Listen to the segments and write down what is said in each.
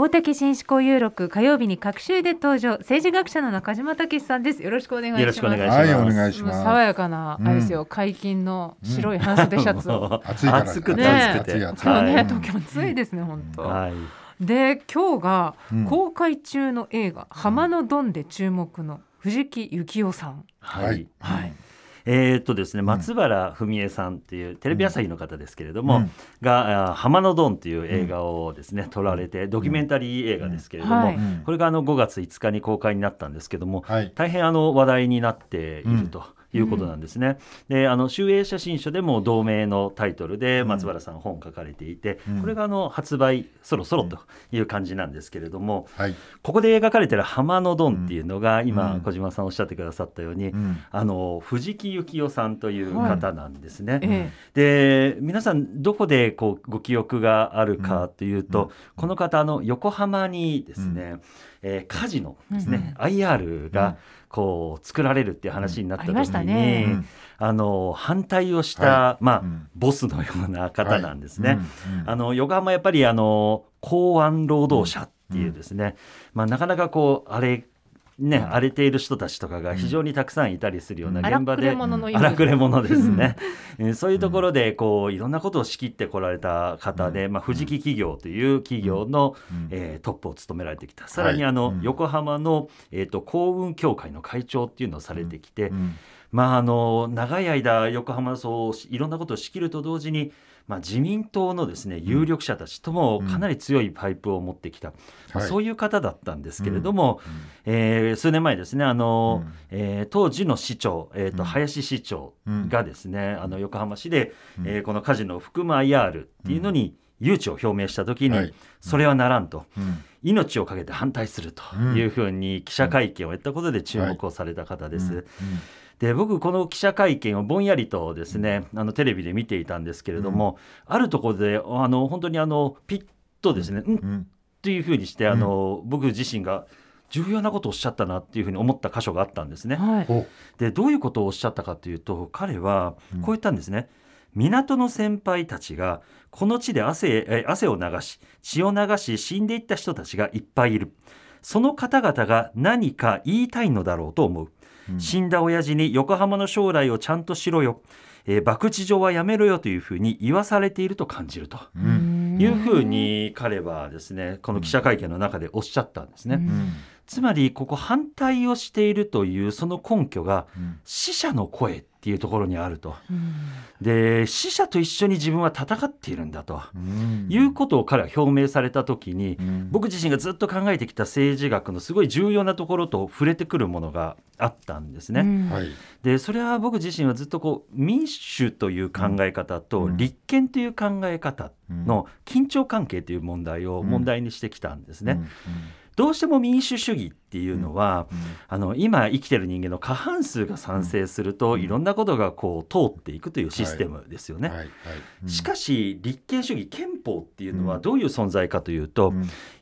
大竹新思考有録火曜日に各週で登場政治学者の中島たけしさんですよろしくお願いします爽やかな、あれですよ解禁の白い半袖シャツを、暑くて暑くね東京暑いですね本当、はいで今日が公開中の映画「浜のドン」で注目の藤木幸男さん。はい、はいえー、っとですね松原文恵さんっていうテレビ朝日の方ですけれども、うん、が「浜のドン」という映画をですね、撮られてドキュメンタリー映画ですけれども、はい、これがあの5月5日に公開になったんですけども、はい、大変あの話題になっていると。いうことなんですね。うん、であの集英写真書でも同名のタイトルで松原さん本書かれていて、うん、これがあの発売そろそろという感じなんですけれども、はい、ここで描かれてる「浜のドン」っていうのが今小島さんおっしゃってくださったように、あの藤木幸雄さんという方なんですね。はいで皆さんどこでこうご記憶があるかというと、この方の横浜にですね、えー、カジノですね、うん IR がこう作られるっていう話になった時に、あの反対をした、はい、まあ、うん、ボスのような方なんですね。横浜あのヨガもやっぱりあの公安労働者っていうですね、まあ、なかなかこうあれね、荒れている人たちとかが非常にたくさんいたりするような現場で、荒くれ者ですね、えそういうところでこういろんなことを仕切ってこられた方で、まあ、藤木企業という企業の、えトップを務められてきたさらにあの、横浜の、えー、と幸運協会の会長っていうのをされてきて、まあ、あの長い間横浜そういろんなことを仕切ると同時にまあ、自民党のですね有力者たちともかなり強いパイプを持ってきた、まあ、そういう方だったんですけれども、はい、えー、数年前ですねあの、うん、えー、当時の市長、えーと林市長がですね、あの横浜市で、えー、このカジノを含む IR っていうのに、誘致を表明したときに、それはならんと、命を懸けて反対するというふうに記者会見をやったことで注目をされた方です。で僕この記者会見をぼんやりとですね、あのテレビで見ていたんですけれども、うん、あるところであの本当にあのピッとですね、うん、うんっていうふうにしてあの、僕自身が重要なことをおっしゃったなっていうふうに思った箇所があったんですね。はい、でどういうことをおっしゃったかというと彼はこう言ったんですね。うん、港の先輩たちがこの地で汗え汗を流し血を流し死んでいった人たちがいっぱいいるその方々が何か言いたいのだろうと思う死んだ親父に横浜の将来をちゃんとしろよ、えー、博打場はやめろよというふうに言わされていると感じると。いうふうに彼はですねこの記者会見の中でおっしゃったんですね。つまりここ反対をしているというその根拠が死者の声っていうところにあると、うん、で死者と一緒に自分は戦っているんだと、うん、いうことを彼は表明された時に、うん、僕自身がずっと考えてきた政治学のすごい重要なところと触れてくるものがあったんですね。でそれは僕自身はずっとこう民主という考え方と立憲という考え方の緊張関係という問題を問題にしてきたんですね。どうしても民主主義っていうのは、うん、あの今生きてる人間の過半数が賛成すると、うん、いろんなことがこう通っていくというシステムですよね。はいはいはい、しかし立憲主義憲法っていうのはどういう存在かというと、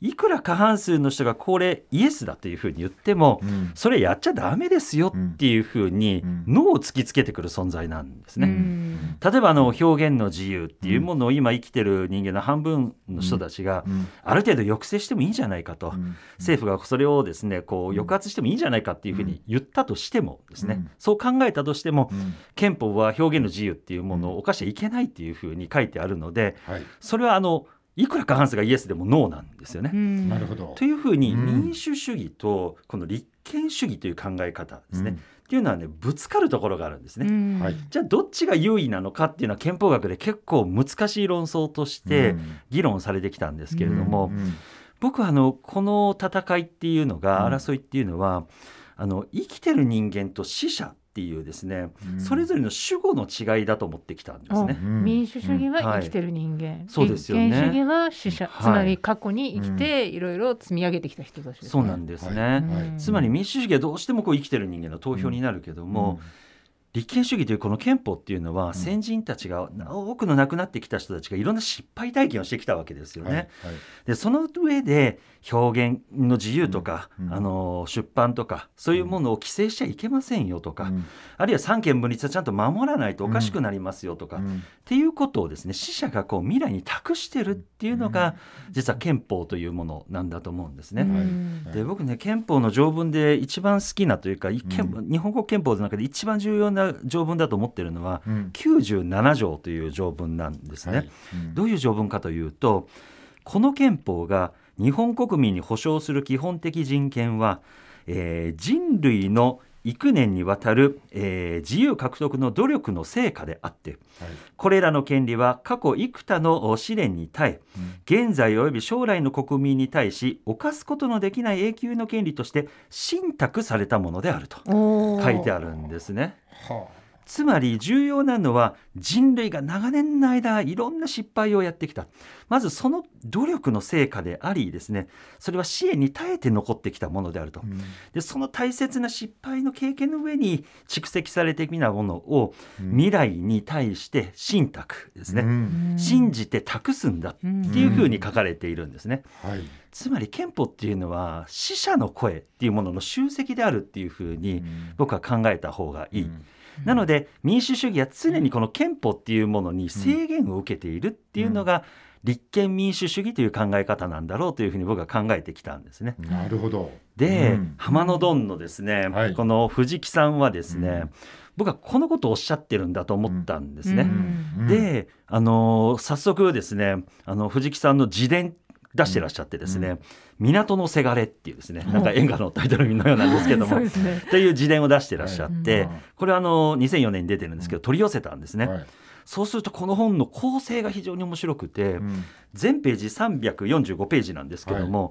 いくら過半数の人がこれイエスだというふうに言っても、それやっちゃダメですよっていうふうに脳を突きつけてくる存在なんですね。例えばあの表現の自由っていうものを今生きてる人間の半分の人たちが、ある程度抑制してもいいんじゃないかと。うん政府がそれをですねこう抑圧してもいいんじゃないかっていうふうに言ったとしてもですね、そう考えたとしても、憲法は表現の自由っていうものを犯しちゃいけないっていうふうに書いてあるので、それはあのいくら過半数がイエスでもノーなんですよね。なるほどというふうに民主主義とこの立憲主義という考え方ですね、っていうのはねぶつかるところがあるんですね。うん、じゃあどっちが優位なのかっていうのは憲法学で結構難しい論争として議論されてきたんですけれども。うん僕はあのこの戦いっていうのが、争いっていうのはあの生きてる人間と死者っていうですね、うん、それぞれの主語の違いだと思ってきたんですね。民主主義は生きてる人間、うんはい、そうですよね。主義は死者、はつまり過去に生きていろいろ積み上げてきた人たち、ね、そうなんですね、はい、つまり民主主義はどうしてもこう生きてる人間の投票になるけども、立憲主義というこの憲法っていうのは先人たちが多くの亡くなってきた人たちがいろんな失敗体験をしてきたわけですよね。はいはい、でその上で表現の自由とか、うん、あの出版とかそういうものを規制しちゃいけませんよとか、うん、あるいは三権分立はちゃんと守らないとおかしくなりますよとか、うん、っていうことをですね死者がこう未来に託してるっていうのが実は憲法というものなんだと思うんですね。で僕ね憲法の条文で一番好きなというか、日本語憲法の中で一番重要な条文だと思ってるのは、うん、97条という条文なんですね、はいうん、どういう条文かというとこの憲法が日本国民に保障する基本的人権は、えー、人類の幾年にわたる、えー、自由獲得の努力の成果であって、はい、これらの権利は過去幾多の試練に耐え、うん、現在及び将来の国民に対し犯すことのできない永久の権利として信託されたものであると書いてあるんですね。はあつまり重要なのは人類が長年の間いろんな失敗をやってきたまずその努力の成果でありですねそれは支援に耐えて残ってきたものであると、うん、でその大切な失敗の経験の上に蓄積されてきたものを未来に対して信託ですね、うん、信じて託すんだっていうふうに書かれているんですね。うんはいつまり憲法っていうのは死者の声っていうものの集積であるっていうふうに僕は考えた方がいい。うんなので民主主義は常にこの憲法っていうものに制限を受けているっていうのが、立憲民主主義という考え方なんだろうというふうに僕は考えてきたんですね。なるほどで、うん、浜のドンのですね、はい、この藤木さんはですね、うん、僕はこのことをおっしゃってるんだと思ったんですね。うん、であの早速ですねあの藤木さんの自伝出してらっしゃってですね、うん、港のせがれっていうですね、なんか映画のタイトルのようなんですけども、ね、という自伝を出してらっしゃって、これあの2004年に出てるんですけど、取り寄せたんですね。はいそうするとこの本の構成が非常に面白くて、うん、全ページ345ページなんですけども、は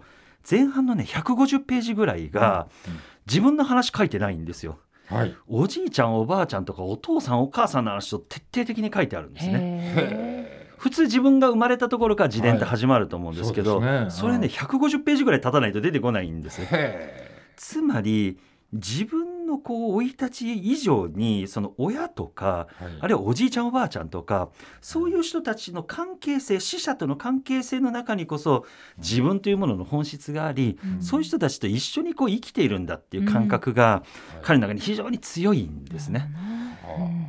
い、前半のね150ページぐらいが、自分の話書いてないんですよ。はい、おじいちゃんおばあちゃんとかお父さんお母さんの話を徹底的に書いてあるんですね。普通自分が生まれたところから自伝って始まると思うんですけど、はいそね、それね150ページぐらい経たないと出てこないんですつまり自分のこう生い立ち以上にその親とか、はい、あるいはおじいちゃんおばあちゃんとかそういう人たちの関係性死者との関係性の中にこそ自分というものの本質があり、うん、そういう人たちと一緒にこう生きているんだっていう感覚が彼の中に非常に強いんですね。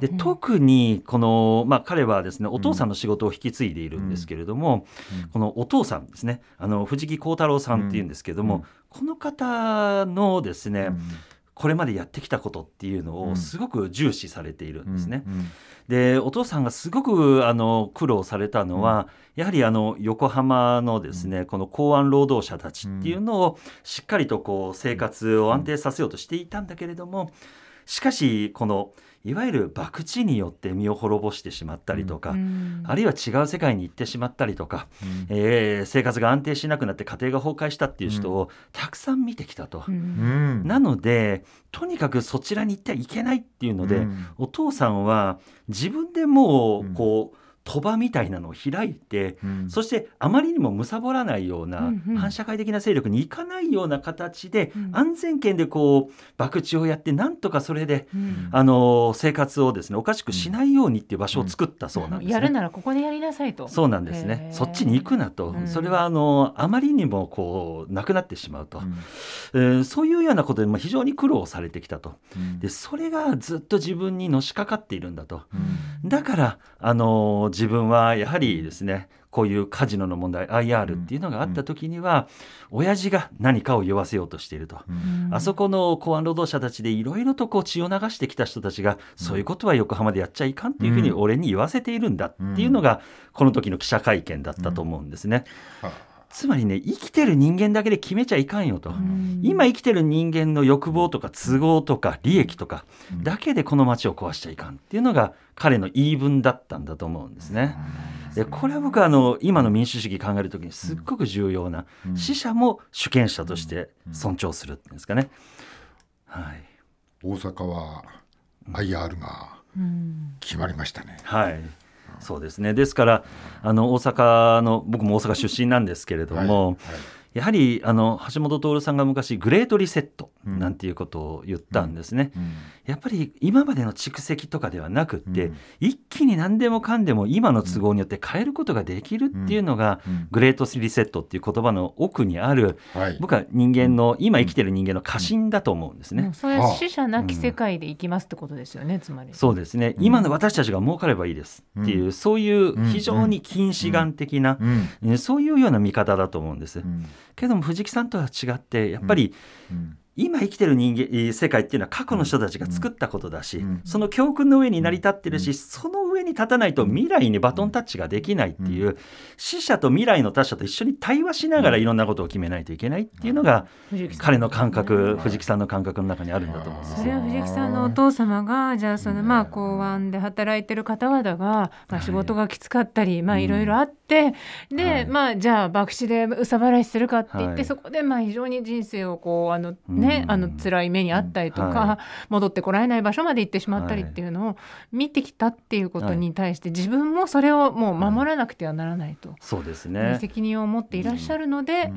で特にこの、まあ、彼はですねお父さんの仕事を引き継いでいるんですけれども、うん、このお父さんですねあの藤木幸太郎さんっていうんですけども、うん、この方のですね、これまでやってきたことっていうのをすごく重視されているんですね。うんうんうん、でお父さんがすごくあの苦労されたのは、やはりあの横浜のですね、この港湾労働者たちっていうのをしっかりとこう生活を安定させようとしていたんだけれども、しかしこのいわゆる博打によって身を滅ぼしてしまったりとか、うん、あるいは違う世界に行ってしまったりとか、うん、えー、生活が安定しなくなって家庭が崩壊したっていう人をたくさん見てきたと、うん、なのでとにかくそちらに行ってはいけないっていうので、お父さんは自分でもうこう、鳥羽みたいなのを開いて、うん、そしてあまりにも貪らないような、反社会的な勢力に行かないような形で、安全圏でこう博打をやってなんとかそれで、うん、あの生活をですねおかしくしないようにっていう場所を作ったそうなんです、ね、やるならここでやりなさいとそうなんですねそっちに行くなと、それはあのあまりにもこうなくなってしまうと、えー、そういうようなことで、まあ、非常に苦労されてきたと、でそれがずっと自分にのしかかっているんだと、だからあの自分はやはりですねこういうカジノの問題 IR っていうのがあった時には、うん、親父が何かを酔わせようとしていると、うん、あそこの公安労働者たちでいろいろとこう血を流してきた人たちが、うん、そういうことは横浜でやっちゃいかんっていうふうに俺に言わせているんだっていうのが、この時の記者会見だったと思うんですね。うんつまりね生きてる人間だけで決めちゃいかんよと、今生きてる人間の欲望とか都合とか利益とかだけでこの街を壊しちゃいかんっていうのが彼の言い分だったんだと思うんですね。でこれは僕はあの今の民主主義考える時にすっごく重要な、死者も主権者として尊重するっていうんですかね。はい、大阪は IR が決まりましたね。はいそうですねですからあの大阪の僕も大阪出身なんですけれども、はいはいやはりあの橋本徹さんが昔グレートリセットなんていうことを言ったんですね、うんうん、やっぱり今までの蓄積とかではなくって、うん、一気に何でもかんでも今の都合によって変えることができるっていうのが、グレートリセットっていう言葉の奥にある、はい、僕は人間の今生きてる人間の過信だと思うんですね、それは死者なき世界で生きますってことですよね、つまりそうですね今の私たちが儲かればいいですっていう、そういう非常に近視眼的な、そういうような見方だと思うんです、けども藤木さんとは違ってやっぱり、今生きてる人間世界っていうのは過去の人たちが作ったことだし、その教訓の上に成り立ってるし、その上に立たないと未来にバトンタッチができないっていう、死者と未来の他者と一緒に対話しながらいろんなことを決めないといけないっていうのが、彼の感覚、藤木さんの感覚の中にあるんだと思うんすそれは藤木さんのお父様がじゃあそのまあ公安で働いてる方々が、まあ、仕事がきつかったり、まあいろいろあって、で、まあじゃあ博死で憂さ晴らしするかって言って、そこでまあ非常に人生をこうあのね、あの辛い目にあったりとか、戻ってこられない場所まで行ってしまったりっていうのを見てきたっていうことに対して自分もそれをもう守らなくてはならないと、はい、そうですね責任を持っていらっしゃるので、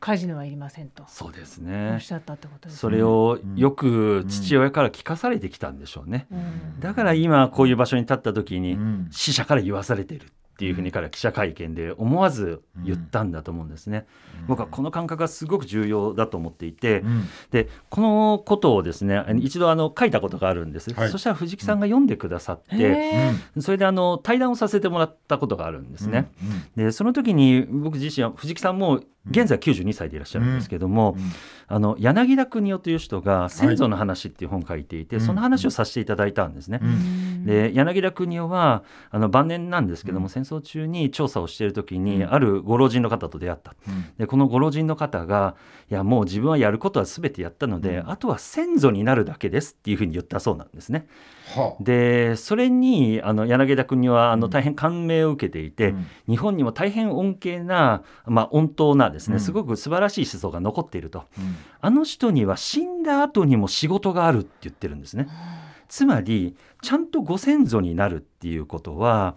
カジノはいりませんとそうですねおっしゃったってこと、ね、それをよく父親から聞かされてきたんでしょうね、うん、だから今こういう場所に立った時に死者から言わされているっていうふうに彼は記者会見で思わず言ったんだと思うんですね。うん、僕はこの感覚がすごく重要だと思っていて、うん、でこのことをですね一度あの書いたことがあるんです、はい、そしたら藤木さんが読んでくださって、うん、それであの対談をさせてもらったことがあるんですね。でその時に僕自身は藤木さんも現在92歳でいらっしゃるんですけども、あの柳田邦夫という人が「先祖の話」っていう本を書いていて、その話をさせていただいたんですね。はいで柳田邦夫はあの晩年なんですけども、うん、戦争中に調査をしている時に、あるご老人の方と出会った、うん、でこのご老人の方がいやもう自分はやることは全てやったので、あとは先祖になるだけですっていうふうに言ったそうなんですね。でそれにあの柳田邦夫はあの大変感銘を受けていて、日本にも大変恩恵な、まあ、温当なですね、すごく素晴らしい思想が残っていると、あの人には死んだ後にも仕事があるって言ってるんですね。つまりちゃんとご先祖になるっていうことは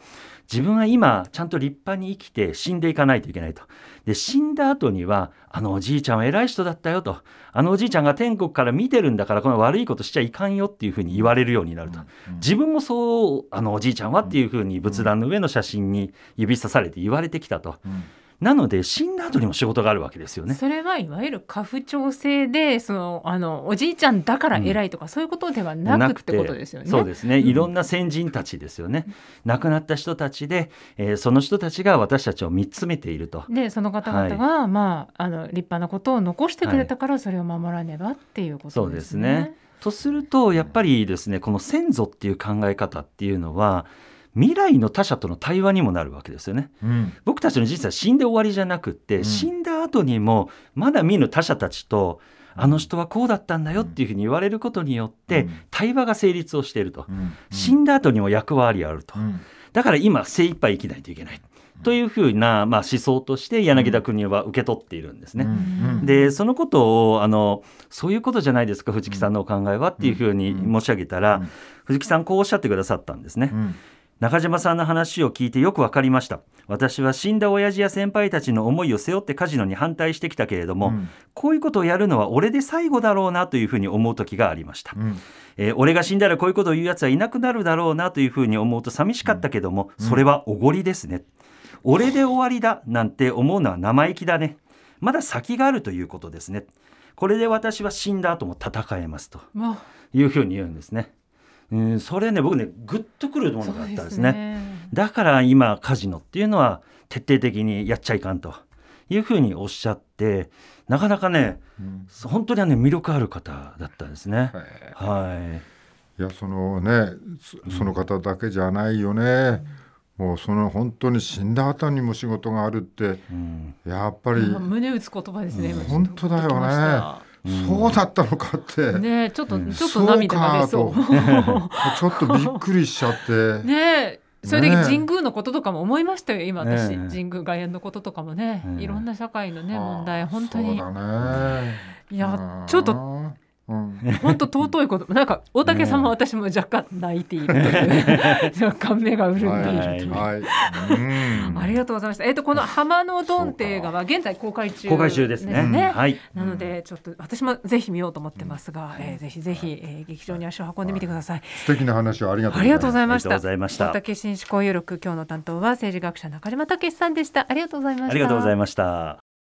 自分は今ちゃんと立派に生きて死んでいかないといけないとで死んだ後にはあのおじいちゃんは偉い人だったよとあのおじいちゃんが天国から見てるんだからこの悪いことしちゃいかんよっていうふうに言われるようになると、自分もそうあのおじいちゃんはっていうふうに仏壇の上の写真に指さされて言われてきたと。うんうんなので死んだ後にも仕事があるわけですよね。それはいわゆる家父長制でそのあのおじいちゃんだから偉いとか、うん、そういうことではなくってことですよね。そうですね、いろんな先人たちですよね。亡くなった人たちで、えー、その人たちが私たちを見つめていると。でその方々が、はい、まああの立派なことを残してくれたから、それを守らねばっていうことですね。はい、そうですねとするとやっぱりですねこの先祖っていう考え方っていうのは。うん未来の他者との対話にもなるわけですよね、うん、僕たちの人生は死んで終わりじゃなくて、うん、死んだ後にもまだ見ぬ他者たちとあの人はこうだったんだよっていうふうに言われることによって、対話が成立をしていると、死んだ後にも役割あると、だから今精一杯生きないといけない。というふうな、まあ、思想として柳田国は受け取っているんですね。うんうん、でそのことをあのそういうことじゃないですか藤木さんのお考えはっていうふうに申し上げたら、うんうん、藤木さんこうおっしゃってくださったんですね。うん中島さんの話を聞いてよくわかりました私は死んだ親父や先輩たちの思いを背負ってカジノに反対してきたけれども、うん、こういうことをやるのは俺で最後だろうなというふうに思う時がありました、うん、えー、俺が死んだらこういうことを言うやつはいなくなるだろうなというふうに思うと寂しかったけども、うん、それはおごりですね俺で終わりだなんて思うのは生意気だねまだ先があるということですねこれで私は死んだ後も戦えますというふうに言うんですね。うん、それね僕ねグッとくるものがあったんですね、ね、だから今カジノっていうのは徹底的にやっちゃいかんというふうにおっしゃってなかなかね、うん、本当にね魅力ある方だったんですね。はい、いやそのねその方だけじゃないよね。うん、もうその本当に死んだ後にも仕事があるって、うん、やっぱり胸打つ言葉ですね、本当だよねそうだったのかって。ねちょっと、ちょっと涙が出そう。ちょっとびっくりしちゃって。ねそれで神宮のこととかも思いましたよ、今私、神宮外苑のこととかもね、いろんな社会のね、問題、本当に。いや、ちょっと本当尊いことなんか大竹さんも私も若干泣いているという 若干目が潤んでいるという、はいありがとうございましたえっ、とこの「浜のドン」って映画は現在公開中公開中ですねはい、なのでちょっと私もぜひ見ようと思ってますが、えぜひぜひ、え劇場に足を運んでみてください、素敵な話をありがとうございましたありがとうございました大竹紳士交友録今日の担当は政治学者中島武さんでしたありがとうございましたありがとうございました